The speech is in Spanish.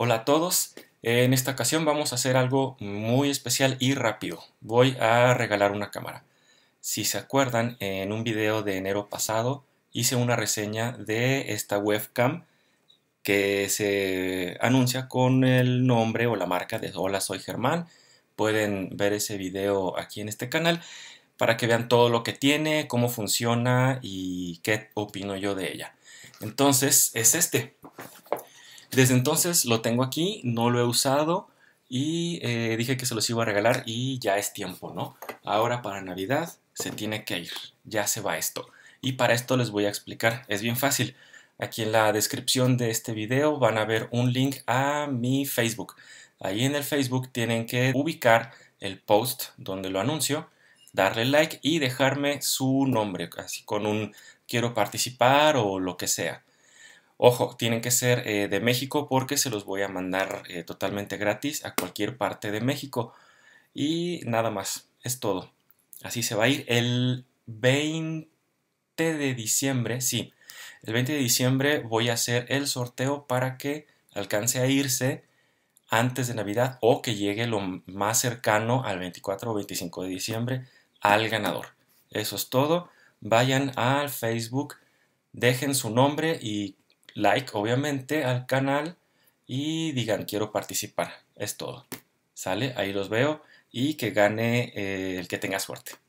Hola a todos, en esta ocasión vamos a hacer algo muy especial y rápido. Voy a regalar una cámara. Si se acuerdan, en un video de enero pasado hice una reseña de esta webcam que se anuncia con el nombre o la marca de Hola soy Germán. Pueden ver ese video aquí en este canal para que vean todo lo que tiene, cómo funciona y qué opino yo de ella. Entonces es este. Desde entonces lo tengo aquí, no lo he usado y eh, dije que se los iba a regalar y ya es tiempo, ¿no? Ahora para Navidad se tiene que ir, ya se va esto. Y para esto les voy a explicar, es bien fácil. Aquí en la descripción de este video van a ver un link a mi Facebook. Ahí en el Facebook tienen que ubicar el post donde lo anuncio, darle like y dejarme su nombre, así con un quiero participar o lo que sea. Ojo, tienen que ser eh, de México porque se los voy a mandar eh, totalmente gratis a cualquier parte de México. Y nada más, es todo. Así se va a ir el 20 de diciembre, sí. El 20 de diciembre voy a hacer el sorteo para que alcance a irse antes de Navidad o que llegue lo más cercano al 24 o 25 de diciembre al ganador. Eso es todo. Vayan al Facebook, dejen su nombre y like, obviamente, al canal y digan quiero participar. Es todo. ¿Sale? Ahí los veo y que gane eh, el que tenga suerte.